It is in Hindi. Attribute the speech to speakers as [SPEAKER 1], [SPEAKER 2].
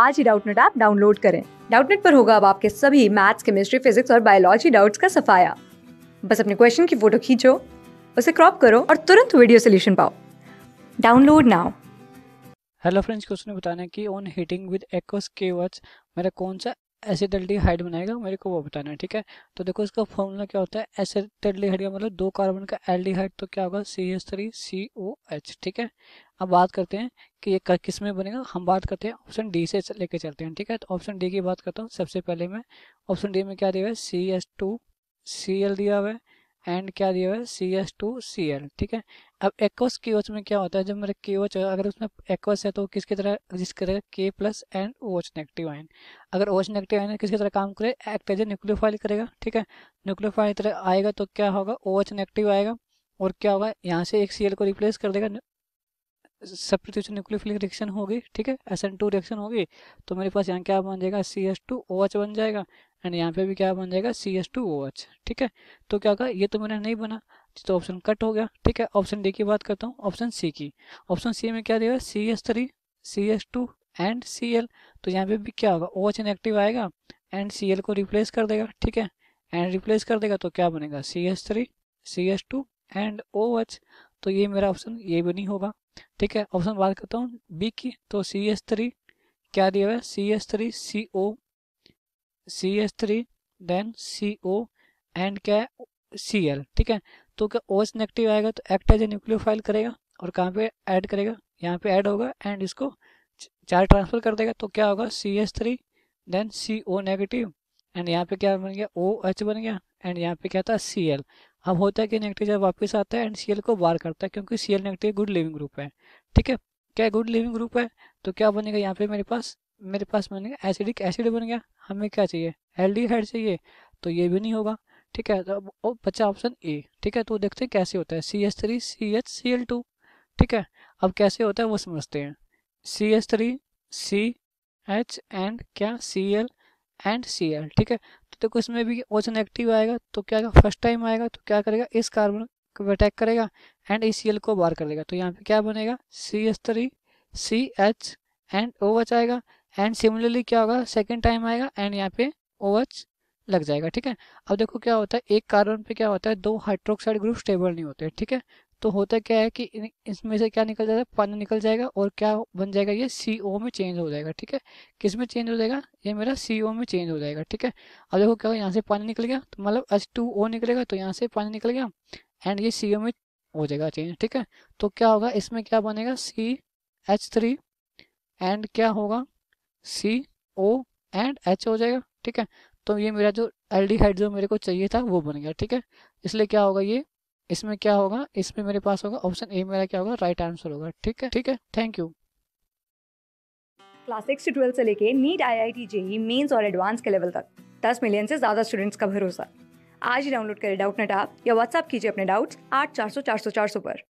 [SPEAKER 1] आज ही डाउटनेट ऐप डाउनलोड करें डाउटनेट पर होगा अब आपके सभी मैथ्स केमिस्ट्री फिजिक्स और बायोलॉजी डाउट्स का सफाया बस अपने क्वेश्चन की फोटो खींचो उसे क्रॉप करो और तुरंत वीडियो सोल्यूशन पाओ download now
[SPEAKER 2] hello friends question बताना कि ऑन हीटिंग विद एक्वस केवर्ड्स मेरा कौन सा हाइड बनाएगा मेरे को वो बताना है ठीक है तो देखो इसका फॉर्मूला क्या होता है हाइड का मतलब दो कार्बन का एल्डिहाइड तो क्या होगा C S three C O H ठीक है अब बात करते हैं कि ये किस में बनेगा हम बात करते हैं ऑप्शन डी से लेके चलते हैं ठीक है तो ऑप्शन डी की बात करता हूँ सबसे पहले मैं ऑप्शन डी में क्या दिया हुआ है सी दिया हुआ है एंड क्या दिया हुआ है C S two C L ठीक है अब एक्वस ओच में क्या होता है जब मेरे के ओच अगर उसमें एक्वस है तो किसकी तरह जिसकी तरह के plus and OH negative ion अगर ओच नेगेटिव आयन किसकी तरह काम करे एक्ट एज ए न्यूक्लियोफाइल करेगा ठीक है न्यूक्लियोफाइल तरह आएगा तो क्या होगा ओच नेगेटिव आएगा और क्या होगा यहाँ से एक सी को रिप्लेस कर देगा सब्सटीट्यूशन न्यूक्लियोफिलिक रिएक्शन होगी ठीक है एस टू रिएक्शन होगी तो मेरे पास यहाँ क्या बन जाएगा C S two O H बन जाएगा एंड यहाँ पे भी क्या बन जाएगा C S two O H ठीक है तो क्या होगा ये तो मैंने नहीं बना तो ऑप्शन कट हो गया ठीक है ऑप्शन डी की बात करता हूँ ऑप्शन सी की ऑप्शन सी में क्या देगा C S three C S two and C L तो यहाँ पे भी क्या होगा ओ एच नेगेटिव आएगा एंड सी एल को रिप्लेस कर देगा ठीक है एंड रिप्लेस कर देगा तो क्या बनेगा C S three C S two and O H तो ये मेरा ऑप्शन ये भी नहीं होगा ठीक है ऑप्शन बात करता हूँ बी की तो सी एस थ्री क्या दिया हुआ है C S three C O C S three then C O and क्या है सी एल ठीक है तो क्या ओ एस नेगेटिव आएगा तो एक्ट एज ए न्यूक्लियोफाइल करेगा और कहाँ पे ऐड करेगा यहाँ पे ऐड होगा एंड इसको चार ट्रांसफर कर देगा तो क्या होगा C S three then C O negative and यहाँ पे क्या बन गया ओ एच बन गया एंड यहाँ पे क्या था सी एल अब होता है कि नेगेटिव जब वापस आता है एंड सी एल को बार करता है क्योंकि C L negative good leaving group है ठीक है क्या गुड लिविंग ग्रुप है तो क्या बनेगा यहाँ पे मेरे पास मेरे पास गया एसिडिक एसिड बन गया हमें क्या चाहिए एल्डिहाइड चाहिए तो ये भी नहीं होगा ठीक है तो बच्चा ऑप्शन ए ठीक है तो देखते हैं कैसे होता है C S three C H C L two ठीक है अब कैसे होता है वो समझते हैं C S three C H and क्या C L and C L ठीक है तो देखो इसमें भी ओजन एक्टिव आएगा तो क्या फर्स्ट टाइम आएगा तो क्या करेगा इस कार्बन को अटैक करेगा एंड ई सी एल को बार कर लेगा तो यहाँ पे क्या बनेगा C S three C H and O H आएगा एंड सिमिलरली क्या होगा सेकेंड टाइम आएगा एंड यहाँ पे ओवच लग जाएगा ठीक है अब देखो क्या होता है एक कार्बन पे क्या होता है दो हाइड्रोक्साइड ग्रुप स्टेबल नहीं होते ठीक है तो होता क्या है कि इसमें से क्या निकल जाता है पानी निकल जाएगा और क्या बन जाएगा ये सी ओ में चेंज हो जाएगा ठीक है किस में चेंज हो जाएगा ये मेरा सी ओ में चेंज हो जाएगा ठीक है अब देखो क्या यहाँ से पानी निकल गया तो मतलब एच टू ओ निकलेगा तो यहाँ से पानी निकल गया एंड ये सी ओ में हो जाएगा चेंज ठीक है तो क्या होगा इसमें क्या बनेगा सी एच थ्री एंड क्या होगा सी ओ एंड एच हो जाएगा ठीक है तो ये मेरा जो एल्डिहाइड जो मेरे को चाहिए था वो बन गया ठीक है इसलिए क्या होगा ये इसमें क्या होगा इसमें मेरे पास होगा ऑप्शन ए मेरा क्या होगा राइट आंसर होगा ठीक है ठीक है थैंक यू
[SPEAKER 1] क्लास सिक्स से ट्वेल्थ से लेके NEET I I T JEE mains और एडवांस के लेवल तक दस मिलियन से ज़्यादा स्टूडेंट्स का भरोसा आज ही डाउनलोड करें डाउट नेट आप या व्हाट्सअप कीजिए अपने डाउट्स आठ चार सौ चार सौ चार सौ पर